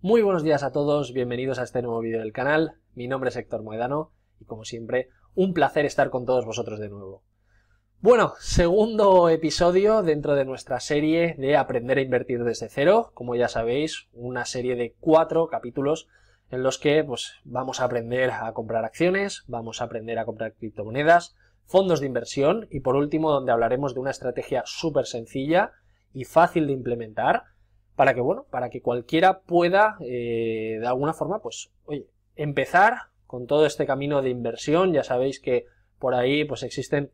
Muy buenos días a todos, bienvenidos a este nuevo vídeo del canal. Mi nombre es Héctor Moedano y como siempre, un placer estar con todos vosotros de nuevo. Bueno, segundo episodio dentro de nuestra serie de Aprender a Invertir desde cero. Como ya sabéis, una serie de cuatro capítulos en los que pues, vamos a aprender a comprar acciones, vamos a aprender a comprar criptomonedas, fondos de inversión y por último donde hablaremos de una estrategia súper sencilla y fácil de implementar para que, bueno, para que cualquiera pueda eh, de alguna forma, pues, oye, empezar con todo este camino de inversión. Ya sabéis que por ahí pues existen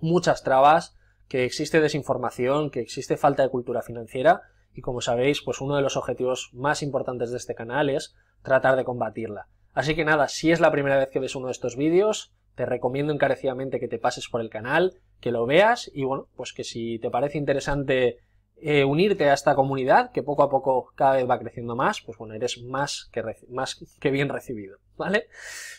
muchas trabas, que existe desinformación, que existe falta de cultura financiera y como sabéis, pues uno de los objetivos más importantes de este canal es tratar de combatirla. Así que nada, si es la primera vez que ves uno de estos vídeos, te recomiendo encarecidamente que te pases por el canal, que lo veas y bueno, pues que si te parece interesante eh, unirte a esta comunidad, que poco a poco cada vez va creciendo más, pues bueno, eres más que, bien recibido, ¿vale?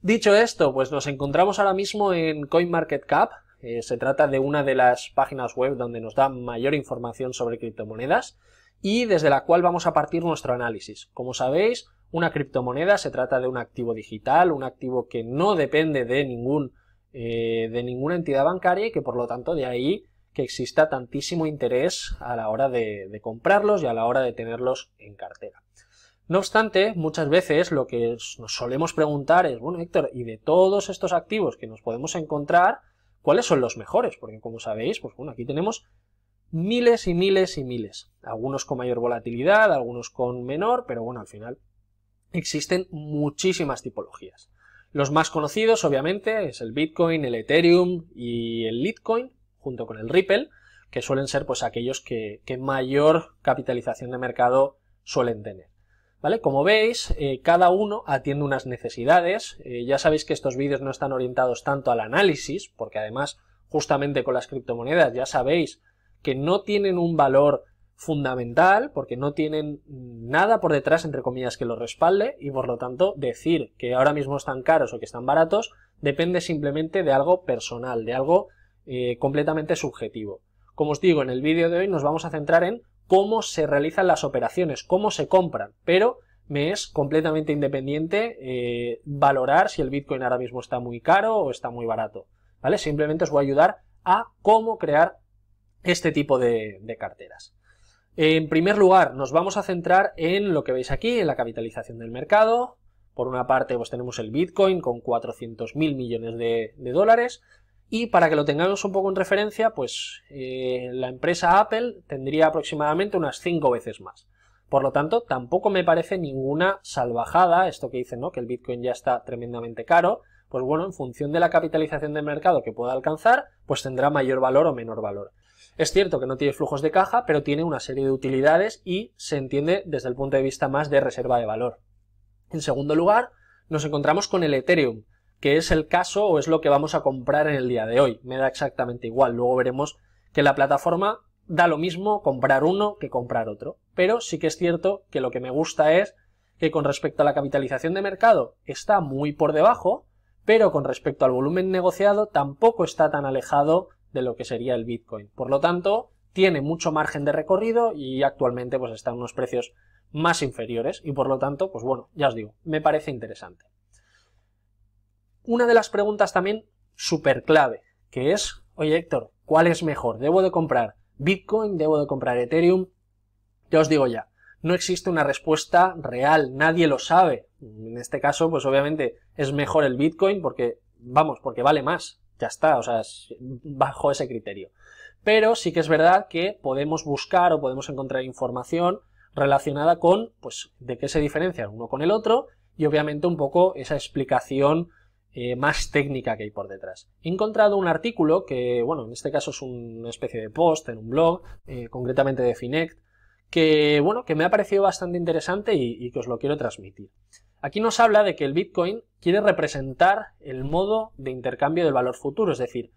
Dicho esto, pues nos encontramos ahora mismo en CoinMarketCap, eh, se trata de una de las páginas web donde nos da mayor información sobre criptomonedas y desde la cual vamos a partir nuestro análisis. Como sabéis, una criptomoneda se trata de un activo digital, un activo que no depende de, ningún, eh, de ninguna entidad bancaria y que por lo tanto de ahí que exista tantísimo interés a la hora de, de comprarlos y a la hora de tenerlos en cartera. No obstante, muchas veces lo que nos solemos preguntar es, bueno, Héctor, y de todos estos activos que nos podemos encontrar, ¿cuáles son los mejores? Porque como sabéis, pues bueno, aquí tenemos miles y miles y miles. Algunos con mayor volatilidad, algunos con menor, pero bueno, al final existen muchísimas tipologías. Los más conocidos, obviamente, es el Bitcoin, el Ethereum y el Litecoin, junto con el Ripple, que suelen ser pues aquellos que, mayor capitalización de mercado suelen tener. ¿Vale? Como veis, eh, cada uno atiende unas necesidades. Eh, ya sabéis que estos vídeos no están orientados tanto al análisis, porque además, justamente con las criptomonedas, ya sabéis que no tienen un valor fundamental porque no tienen nada por detrás, entre comillas, que los respalde y por lo tanto decir que ahora mismo están caros o que están baratos depende simplemente de algo personal, de algo eh, completamente subjetivo. Como os digo, en el vídeo de hoy nos vamos a centrar en cómo se realizan las operaciones, cómo se compran, pero me es completamente independiente eh, valorar si el Bitcoin ahora mismo está muy caro o está muy barato. ¿Vale? Simplemente os voy a ayudar a cómo crear este tipo de carteras. En primer lugar, nos vamos a centrar en lo que veis aquí, en la capitalización del mercado. Por una parte, pues tenemos el Bitcoin con 400.000 millones de, dólares. Y para que lo tengamos un poco en referencia, pues eh, la empresa Apple tendría aproximadamente unas 5 veces más. Por lo tanto, tampoco me parece ninguna salvajada esto que dicen, ¿no? Que el Bitcoin ya está tremendamente caro. Pues bueno, en función de la capitalización del mercado que pueda alcanzar, pues tendrá mayor valor o menor valor. Es cierto que no tiene flujos de caja, pero tiene una serie de utilidades y se entiende desde el punto de vista más de reserva de valor. En segundo lugar, nos encontramos con el Ethereum, que es el caso o es lo que vamos a comprar en el día de hoy. Me da exactamente igual, luego veremos que la plataforma da lo mismo comprar uno que comprar otro. Pero sí que es cierto que lo que me gusta es que con respecto a la capitalización de mercado está muy por debajo, pero con respecto al volumen negociado tampoco está tan alejado de lo que sería el Bitcoin. Por lo tanto, tiene mucho margen de recorrido y actualmente pues están unos precios más inferiores y por lo tanto, pues bueno, ya os digo, me parece interesante. Una de las preguntas también súper clave, que es, oye Héctor, ¿cuál es mejor? ¿Debo de comprar Bitcoin? ¿Debo de comprar Ethereum? Ya os digo ya, no existe una respuesta real, nadie lo sabe. En este caso, pues obviamente es mejor el Bitcoin porque, vamos, porque vale más, ya está, o sea, bajo ese criterio. Pero sí que es verdad que podemos buscar o podemos encontrar información relacionada con, pues, de qué se diferencia uno con el otro y obviamente un poco esa explicación eh, más técnica que hay por detrás. He encontrado un artículo que, bueno, en este caso es una especie de post en un blog, eh, concretamente de Finect, que, bueno, que me ha parecido bastante interesante y, y que os lo quiero transmitir. Aquí nos habla de que el Bitcoin quiere representar el modo de intercambio del valor futuro, es decir,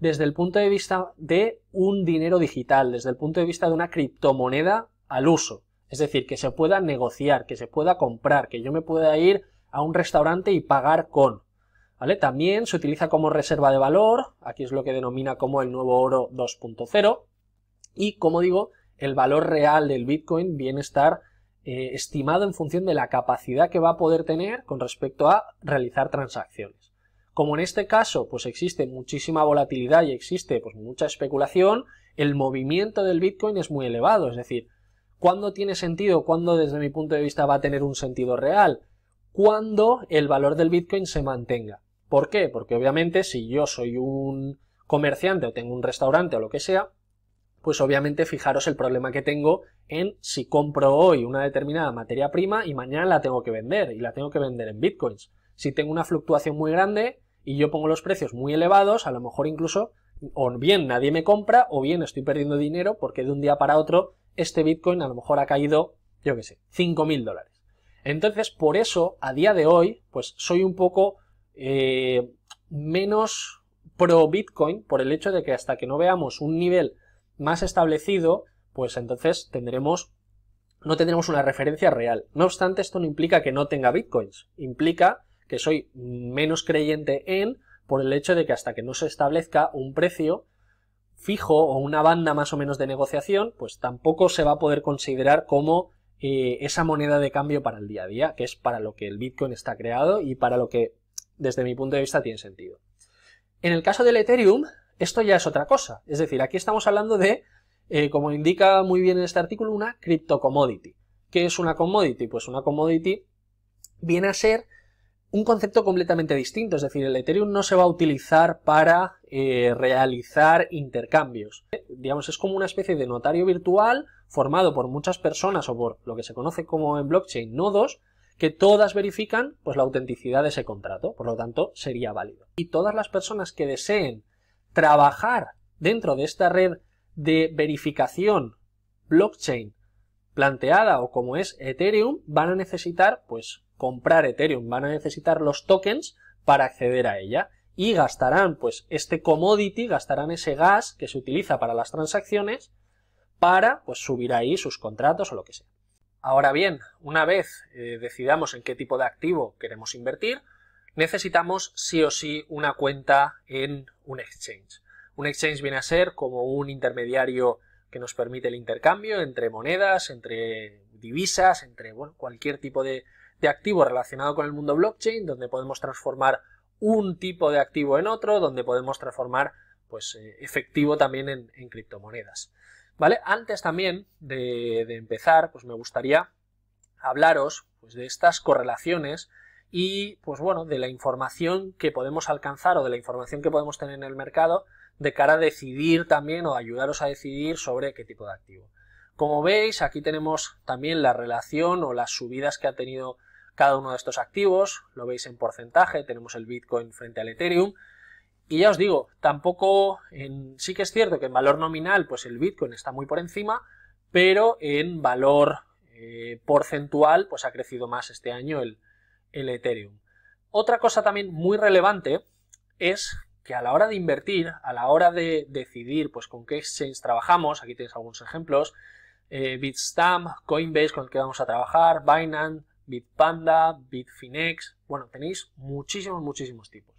desde el punto de vista de un dinero digital, desde el punto de vista de una criptomoneda al uso. Es decir, que se pueda negociar, que se pueda comprar, que yo me pueda ir a un restaurante y pagar con. También se utiliza como reserva de valor, aquí es lo que denomina como el nuevo oro 2.0, y como digo, el valor real del Bitcoin viene a estar eh, estimado en función de la capacidad que va a poder tener con respecto a realizar transacciones. Como en este caso, pues existe muchísima volatilidad y existe pues, mucha especulación, el movimiento del Bitcoin es muy elevado, es decir, ¿cuándo tiene sentido? ¿Cuándo desde mi punto de vista va a tener un sentido real? Cuando el valor del Bitcoin se mantenga. ¿Por qué? Porque obviamente si yo soy un comerciante o tengo un restaurante o lo que sea, pues obviamente fijaros el problema que tengo en si compro hoy una determinada materia prima y mañana la tengo que vender y la tengo que vender en bitcoins. Si tengo una fluctuación muy grande y yo pongo los precios muy elevados, a lo mejor incluso o bien nadie me compra o bien estoy perdiendo dinero porque de un día para otro este bitcoin a lo mejor ha caído, yo qué sé, 5.000 dólares. Entonces, por eso, a día de hoy, pues soy un poco eh, menos pro Bitcoin por el hecho de que hasta que no veamos un nivel más establecido, pues entonces tendremos no tendremos una referencia real. No obstante, esto no implica que no tenga bitcoins, implica que soy menos creyente en por el hecho de que hasta que no se establezca un precio fijo o una banda más o menos de negociación, pues tampoco se va a poder considerar como eh, esa moneda de cambio para el día a día, que es para lo que el Bitcoin está creado y para lo que desde mi punto de vista tiene sentido. En el caso del Ethereum, esto ya es otra cosa. Es decir, aquí estamos hablando de, eh, como indica muy bien en este artículo, una Commodity. ¿Qué es una commodity? Pues una commodity viene a ser un concepto completamente distinto, es decir, el Ethereum no se va a utilizar para eh, realizar intercambios. digamos, es como una especie de notario virtual formado por muchas personas o por lo que se conoce como en blockchain nodos, que todas verifican pues, la autenticidad de ese contrato, por lo tanto sería válido. Y todas las personas que deseen trabajar dentro de esta red de verificación blockchain planteada o como es Ethereum, van a necesitar pues comprar Ethereum, van a necesitar los tokens para acceder a ella y gastarán pues este commodity, gastarán ese gas que se utiliza para las transacciones para pues subir ahí sus contratos o lo que sea. Ahora bien, una vez eh, decidamos en qué tipo de activo queremos invertir, necesitamos sí o sí una cuenta en un exchange. Un exchange viene a ser como un intermediario que nos permite el intercambio entre monedas, entre divisas, entre cualquier tipo de, de activo relacionado con el mundo blockchain, donde podemos transformar un tipo de activo en otro, donde podemos transformar pues, eh, efectivo también en, criptomonedas. ¿Vale? Antes también de, de, empezar, pues me gustaría hablaros pues, de estas correlaciones y, pues bueno, de la información que podemos alcanzar o de la información que podemos tener en el mercado de cara a decidir también o ayudaros a decidir sobre qué tipo de activo. Como veis, aquí tenemos también la relación o las subidas que ha tenido cada uno de estos activos, lo veis en porcentaje, tenemos el Bitcoin frente al Ethereum, y ya os digo, tampoco, en, sí que es cierto que en valor nominal, pues el Bitcoin está muy por encima, pero en valor eh, porcentual, pues ha crecido más este año el, el Ethereum. Otra cosa también muy relevante es que a la hora de invertir, a la hora de decidir pues con qué exchange trabajamos, aquí tenéis algunos ejemplos, eh, Bitstamp, Coinbase con el que vamos a trabajar, Binance, Bitpanda, Bitfinex, bueno, tenéis muchísimos, muchísimos tipos.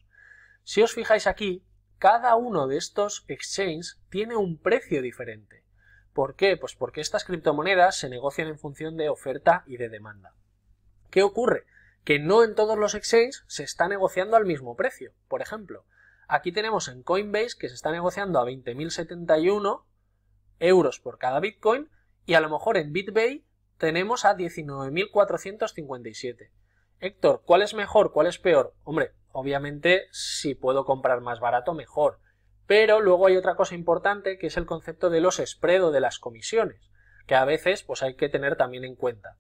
Si os fijáis aquí, cada uno de estos exchanges tiene un precio diferente. ¿Por qué? Pues porque estas criptomonedas se negocian en función de oferta y de demanda. ¿Qué ocurre? que no en todos los exchanges se está negociando al mismo precio. Por ejemplo, aquí tenemos en Coinbase que se está negociando a 20.071 euros por cada Bitcoin y a lo mejor en BitBay tenemos a 19.457. Héctor, ¿cuál es mejor? ¿Cuál es peor? Hombre, obviamente si puedo comprar más barato, mejor. Pero luego hay otra cosa importante que es el concepto de los spread o de las comisiones, que a veces pues hay que tener también en cuenta.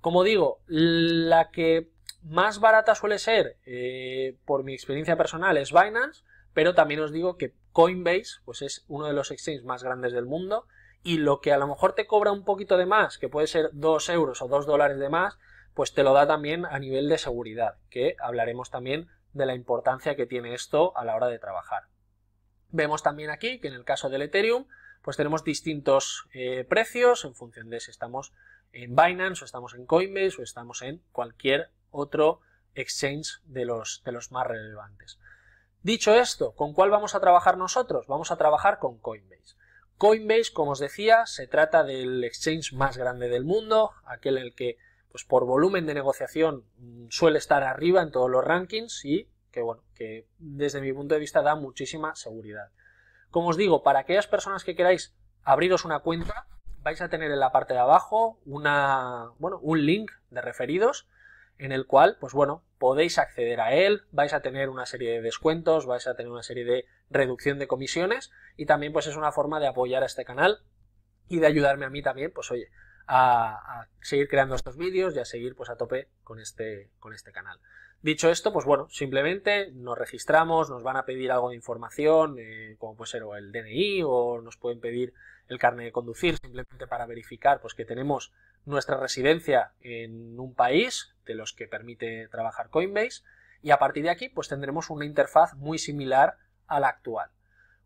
Como digo, la que más barata suele ser, eh, por mi experiencia personal, es Binance, pero también os digo que Coinbase pues es uno de los exchanges más grandes del mundo y lo que a lo mejor te cobra un poquito de más, que puede ser 2 euros o 2 dólares de más, pues te lo da también a nivel de seguridad, que hablaremos también de la importancia que tiene esto a la hora de trabajar. Vemos también aquí que en el caso del Ethereum, pues tenemos distintos eh, precios en función de si estamos en Binance o estamos en Coinbase o estamos en cualquier otro exchange de los, de los más relevantes. Dicho esto, ¿con cuál vamos a trabajar nosotros? Vamos a trabajar con Coinbase. Coinbase, como os decía, se trata del exchange más grande del mundo, aquel en el que pues por volumen de negociación mm, suele estar arriba en todos los rankings y que bueno, que desde mi punto de vista da muchísima seguridad. Como os digo, para aquellas personas que queráis abriros una cuenta, vais a tener en la parte de abajo una, bueno, un link de referidos en el cual, pues bueno, podéis acceder a él, vais a tener una serie de descuentos, vais a tener una serie de reducción de comisiones y también pues es una forma de apoyar a este canal y de ayudarme a mí también, pues oye, a, seguir creando estos vídeos y a seguir pues a tope con este, con este canal. Dicho esto, pues bueno, simplemente nos registramos, nos van a pedir algo de información, eh, como puede ser el DNI o nos pueden pedir el carnet de conducir, simplemente para verificar pues que tenemos nuestra residencia en un país de los que permite trabajar Coinbase y a partir de aquí pues tendremos una interfaz muy similar a la actual.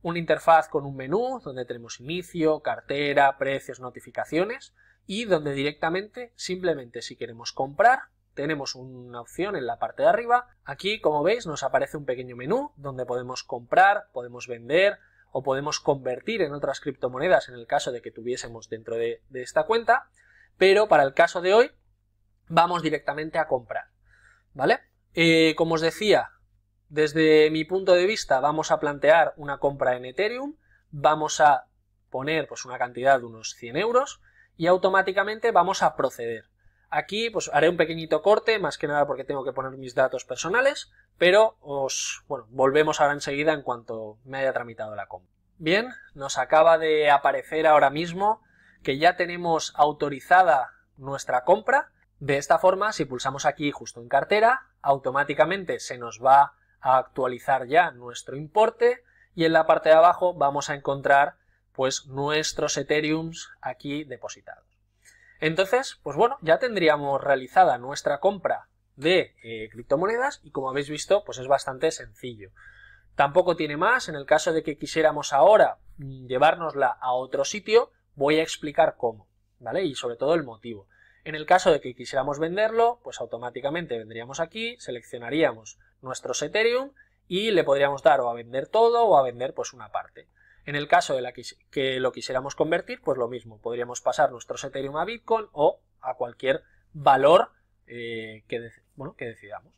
Una interfaz con un menú donde tenemos inicio, cartera, precios, notificaciones y donde directamente, simplemente si queremos comprar, tenemos una opción en la parte de arriba. Aquí, como veis, nos aparece un pequeño menú donde podemos comprar, podemos vender o podemos convertir en otras criptomonedas en el caso de que tuviésemos dentro de, de esta cuenta pero para el caso de hoy vamos directamente a comprar. ¿Vale? Eh, como os decía, desde mi punto de vista vamos a plantear una compra en Ethereum, vamos a poner pues, una cantidad de unos 100 euros y automáticamente vamos a proceder. Aquí pues haré un pequeñito corte, más que nada porque tengo que poner mis datos personales, pero os bueno, volvemos ahora enseguida en cuanto me haya tramitado la compra. Bien, nos acaba de aparecer ahora mismo que ya tenemos autorizada nuestra compra. De esta forma, si pulsamos aquí justo en cartera, automáticamente se nos va a actualizar ya nuestro importe y en la parte de abajo vamos a encontrar pues nuestros ethereum aquí depositados. Entonces, pues bueno, ya tendríamos realizada nuestra compra de eh, criptomonedas y como habéis visto, pues es bastante sencillo. Tampoco tiene más, en el caso de que quisiéramos ahora llevárnosla a otro sitio, voy a explicar cómo, ¿vale? Y sobre todo el motivo. En el caso de que quisiéramos venderlo, pues automáticamente vendríamos aquí, seleccionaríamos nuestro Ethereum y le podríamos dar o a vender todo o a vender pues una parte. En el caso de que, lo quisiéramos convertir, pues lo mismo, podríamos pasar nuestro Ethereum a Bitcoin o a cualquier valor eh, que, que decidamos.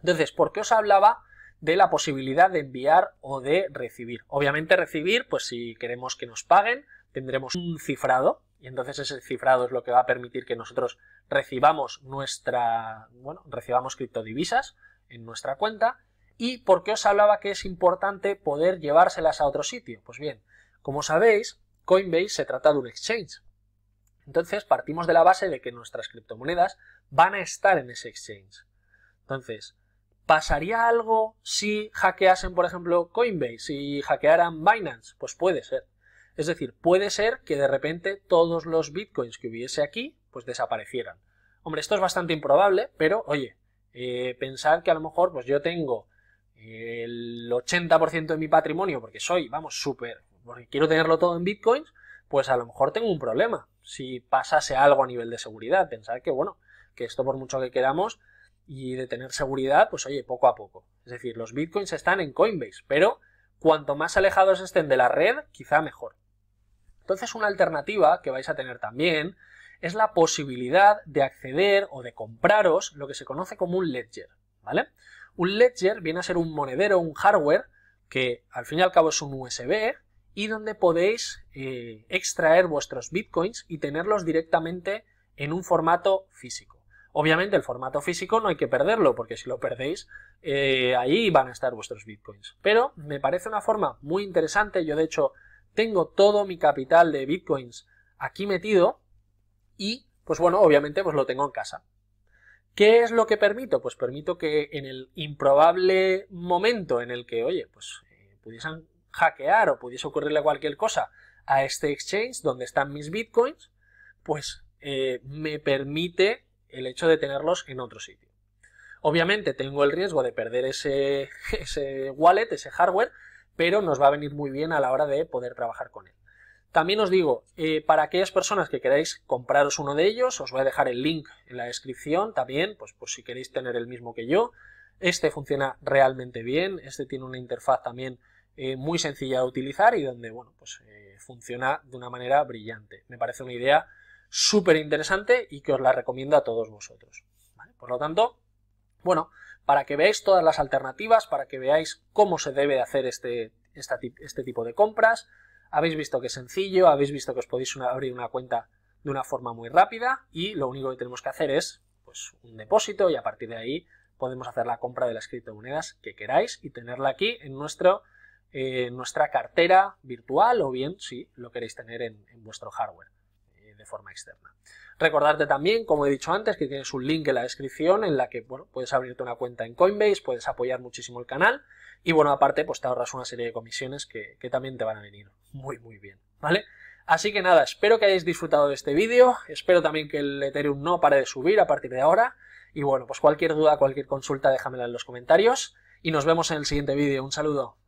Entonces, ¿por qué os hablaba de la posibilidad de enviar o de recibir? Obviamente recibir, pues si queremos que nos paguen, tendremos un cifrado y entonces ese cifrado es lo que va a permitir que nosotros recibamos nuestra, bueno, recibamos criptodivisas en nuestra cuenta. ¿Y por qué os hablaba que es importante poder llevárselas a otro sitio? Pues bien, como sabéis, Coinbase se trata de un exchange. Entonces partimos de la base de que nuestras criptomonedas van a estar en ese exchange. Entonces, ¿Pasaría algo si hackeasen, por ejemplo, Coinbase? Si hackearan Binance? Pues puede ser. Es decir, puede ser que de repente todos los bitcoins que hubiese aquí, pues desaparecieran. Hombre, esto es bastante improbable, pero oye, eh, pensar que a lo mejor pues yo tengo eh, el 80% de mi patrimonio, porque soy, vamos, súper, porque quiero tenerlo todo en bitcoins, pues a lo mejor tengo un problema. Si pasase algo a nivel de seguridad, pensar que, bueno, que esto por mucho que queramos y de tener seguridad, pues oye, poco a poco. Es decir, los bitcoins están en Coinbase, pero cuanto más alejados estén de la red, quizá mejor. Entonces una alternativa que vais a tener también es la posibilidad de acceder o de compraros lo que se conoce como un ledger, ¿vale? Un ledger viene a ser un monedero, un hardware, que al fin y al cabo es un USB, y donde podéis eh, extraer vuestros bitcoins y tenerlos directamente en un formato físico. Obviamente el formato físico no hay que perderlo, porque si lo perdéis, eh, ahí van a estar vuestros bitcoins. Pero me parece una forma muy interesante, yo de hecho tengo todo mi capital de bitcoins aquí metido y, pues bueno, obviamente pues lo tengo en casa. ¿Qué es lo que permito? Pues permito que en el improbable momento en el que, oye, pues eh, pudiesen hackear o pudiese ocurrirle cualquier cosa a este exchange donde están mis bitcoins, pues eh, me permite el hecho de tenerlos en otro sitio. Obviamente tengo el riesgo de perder ese, ese wallet, ese hardware, pero nos va a venir muy bien a la hora de poder trabajar con él. También os digo, eh, para aquellas personas que queráis compraros uno de ellos, os voy a dejar el link en la descripción también, pues, pues si queréis tener el mismo que yo. Este funciona realmente bien, este tiene una interfaz también eh, muy sencilla de utilizar y donde, bueno, pues eh, funciona de una manera brillante. Me parece una idea súper interesante y que os la recomiendo a todos vosotros. Por lo tanto, bueno, para que veáis todas las alternativas, para que veáis cómo se debe hacer este, este, tipo de compras. Habéis visto que es sencillo, habéis visto que os podéis abrir una cuenta de una forma muy rápida y lo único que tenemos que hacer es pues, un depósito y a partir de ahí podemos hacer la compra de las criptomonedas que queráis y tenerla aquí en nuestro, eh, nuestra cartera virtual o bien si lo queréis tener en vuestro hardware de forma externa. Recordarte también, como he dicho antes, que tienes un link en la descripción en la que bueno, puedes abrirte una cuenta en Coinbase, puedes apoyar muchísimo el canal y bueno, aparte pues te ahorras una serie de comisiones que, también te van a venir muy muy bien, ¿vale? Así que nada, espero que hayáis disfrutado de este vídeo, espero también que el Ethereum no pare de subir a partir de ahora y bueno, pues cualquier duda, cualquier consulta déjamela en los comentarios y nos vemos en el siguiente vídeo. Un saludo.